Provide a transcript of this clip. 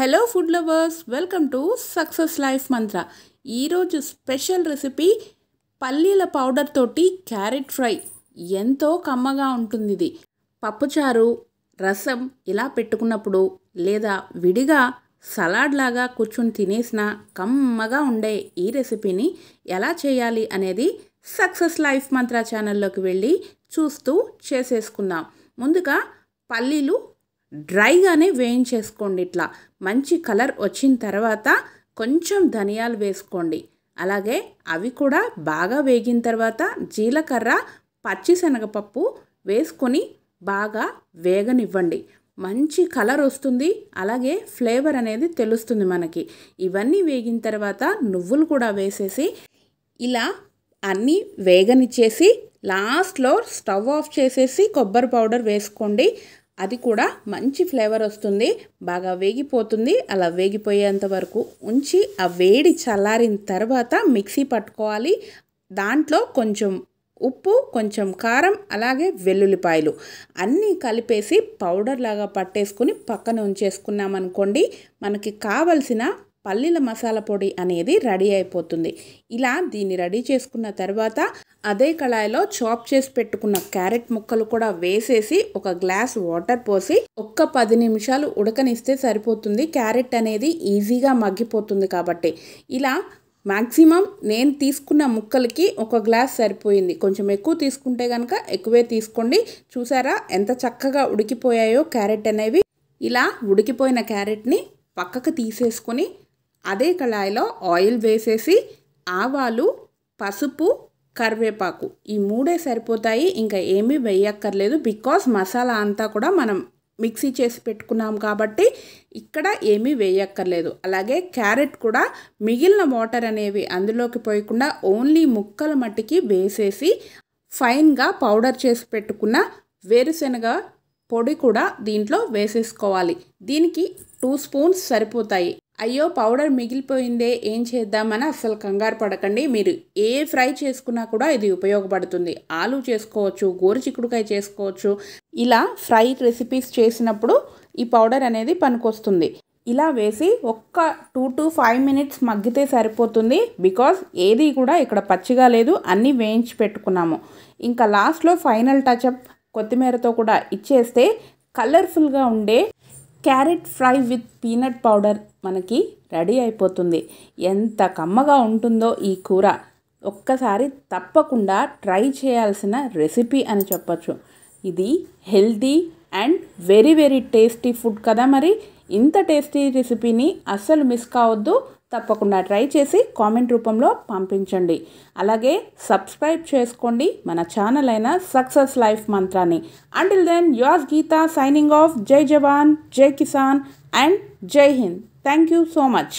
hello food lovers welcome to success life మంత్ర ఈరోజు special recipe పల్లీల పౌడర్ తోటి క్యారెట్ ఫ్రై ఎంతో కమ్మగా ఉంటుంది ఇది పప్పుచారు రసం ఇలా పెట్టుకున్నప్పుడు లేదా విడిగా సలాడ్ లాగా కూర్చుని తినేసిన కమ్మగా ఉండే ఈ రెసిపీని ఎలా చేయాలి అనేది సక్సెస్ లైఫ్ మంత్ర ఛానల్లోకి వెళ్ళి చూస్తూ చేసేసుకుందాం ముందుగా పల్లీలు డ్రైగానే వేయించేసుకోండి ఇట్లా మంచి కలర్ వచ్చిన తర్వాత కొంచెం ధనియాలు వేసుకోండి అలాగే అవి కూడా బాగా వేగిన తర్వాత జీలకర్ర పచ్చిశనగపప్పు వేసుకొని బాగా వేగనివ్వండి మంచి కలర్ వస్తుంది అలాగే ఫ్లేవర్ అనేది తెలుస్తుంది మనకి ఇవన్నీ వేగిన తర్వాత నువ్వులు కూడా వేసేసి ఇలా అన్నీ వేగనిచ్చేసి లాస్ట్లో స్టవ్ ఆఫ్ చేసేసి కొబ్బరి పౌడర్ వేసుకోండి అది కూడా మంచి ఫ్లేవర్ వస్తుంది బాగా వేగిపోతుంది అలా వేగిపోయేంత వరకు ఉంచి ఆ వేడి చల్లారిన తర్వాత మిక్సీ పట్టుకోవాలి దాంట్లో కొంచెం ఉప్పు కొంచెం కారం అలాగే వెల్లుల్లిపాయలు అన్నీ కలిపేసి పౌడర్ లాగా పట్టేసుకుని పక్కన ఉంచేసుకున్నామనుకోండి మనకి కావలసిన పల్లీల మసాలా పొడి అనేది రెడీ అయిపోతుంది ఇలా దీన్ని రెడీ చేసుకున్న తర్వాత అదే కళాయిలో చాప్ చేసి పెట్టుకున్న క్యారెట్ ముక్కలు కూడా వేసేసి ఒక గ్లాస్ వాటర్ పోసి ఒక్క పది నిమిషాలు ఉడకనిస్తే సరిపోతుంది క్యారెట్ అనేది ఈజీగా మగ్గిపోతుంది కాబట్టి ఇలా మ్యాక్సిమం నేను తీసుకున్న ముక్కలకి ఒక గ్లాస్ సరిపోయింది కొంచెం ఎక్కువ తీసుకుంటే కనుక ఎక్కువే తీసుకోండి చూసారా ఎంత చక్కగా ఉడికిపోయాయో క్యారెట్ అనేవి ఇలా ఉడికిపోయిన క్యారెట్ని పక్కకు తీసేసుకొని అదే కళాయిలో ఆయిల్ వేసేసి ఆవాలు పసుపు కరివేపాకు ఈ మూడే సరిపోతాయి ఇంకా ఏమీ వేయక్కర్లేదు బికాస్ మసాలా అంతా కూడా మనం మిక్సీ చేసి పెట్టుకున్నాం కాబట్టి ఇక్కడ ఏమీ వేయక్కర్లేదు అలాగే క్యారెట్ కూడా మిగిలిన వాటర్ అనేవి అందులోకి పోయకుండా ఓన్లీ ముక్కల మట్టికి వేసేసి ఫైన్గా పౌడర్ చేసి పెట్టుకున్న వేరుశనగ పొడి కూడా దీంట్లో వేసేసుకోవాలి దీనికి టూ స్పూన్స్ సరిపోతాయి అయ్యో పౌడర్ మిగిలిపోయిందే ఏం చేద్దామని అస్సలు కంగారు పడకండి మీరు ఏ ఫ్రై చేసుకున్నా కూడా ఇది ఉపయోగపడుతుంది ఆలు చేసుకోవచ్చు గోరు చిక్కుడుకాయ చేసుకోవచ్చు ఇలా ఫ్రై రెసిపీస్ చేసినప్పుడు ఈ పౌడర్ అనేది పనికొస్తుంది ఇలా వేసి ఒక్క టూ టు ఫైవ్ మినిట్స్ మగ్గితే సరిపోతుంది బికాజ్ ఏది కూడా ఇక్కడ పచ్చిగా లేదు అన్నీ వేయించి పెట్టుకున్నాము ఇంకా లాస్ట్లో ఫైనల్ టచ్ అప్ కొత్తిమీరతో కూడా ఇచ్చేస్తే కలర్ఫుల్గా ఉండే carrot fry with peanut powder మనకి రెడీ అయిపోతుంది ఎంత కమ్మగా ఉంటుందో ఈ కూర ఒక్కసారి తప్పకుండా ట్రై చేయాల్సిన రెసిపీ అని చెప్పచ్చు ఇది healthy and very very tasty food కదా మరి ఇంత టేస్టీ రెసిపీని అస్సలు మిస్ కావద్దు తప్పకుండా ట్రై చేసి కామెంట్ రూపంలో పంపించండి అలాగే సబ్స్క్రైబ్ చేసుకోండి మన ఛానల్ అయిన సక్సెస్ లైఫ్ మంత్రాన్ని until then yours Geeta signing off జై జవాన్ జై కిసాన్ అండ్ జై హింద్ థ్యాంక్ యూ సో మచ్